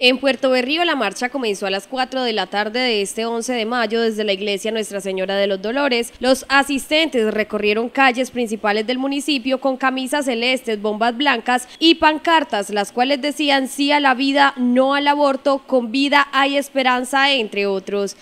En Puerto Berrío la marcha comenzó a las 4 de la tarde de este 11 de mayo desde la iglesia Nuestra Señora de los Dolores. Los asistentes recorrieron calles principales del municipio con camisas celestes, bombas blancas y pancartas, las cuales decían sí a la vida, no al aborto, con vida hay esperanza, entre otros.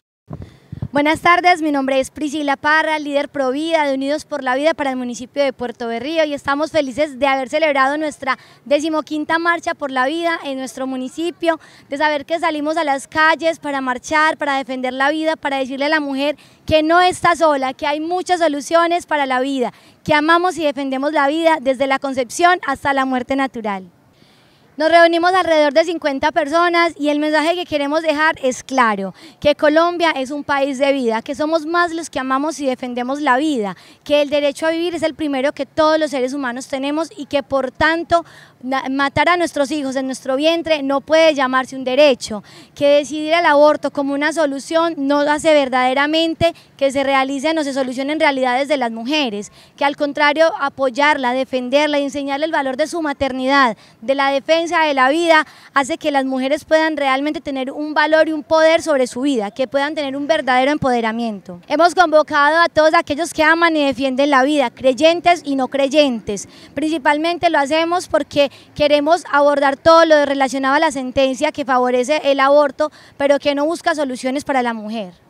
Buenas tardes, mi nombre es Priscila Parra, líder Provida de Unidos por la Vida para el municipio de Puerto Berrío y estamos felices de haber celebrado nuestra decimoquinta marcha por la vida en nuestro municipio, de saber que salimos a las calles para marchar, para defender la vida, para decirle a la mujer que no está sola, que hay muchas soluciones para la vida, que amamos y defendemos la vida desde la concepción hasta la muerte natural. Nos reunimos alrededor de 50 personas y el mensaje que queremos dejar es claro, que Colombia es un país de vida, que somos más los que amamos y defendemos la vida, que el derecho a vivir es el primero que todos los seres humanos tenemos y que por tanto matar a nuestros hijos en nuestro vientre no puede llamarse un derecho, que decidir el aborto como una solución no hace verdaderamente que se realicen o se solucionen realidades de las mujeres, que al contrario apoyarla, defenderla y enseñarle el valor de su maternidad, de la defensa de la vida hace que las mujeres puedan realmente tener un valor y un poder sobre su vida, que puedan tener un verdadero empoderamiento. Hemos convocado a todos aquellos que aman y defienden la vida, creyentes y no creyentes. Principalmente lo hacemos porque queremos abordar todo lo relacionado a la sentencia que favorece el aborto, pero que no busca soluciones para la mujer.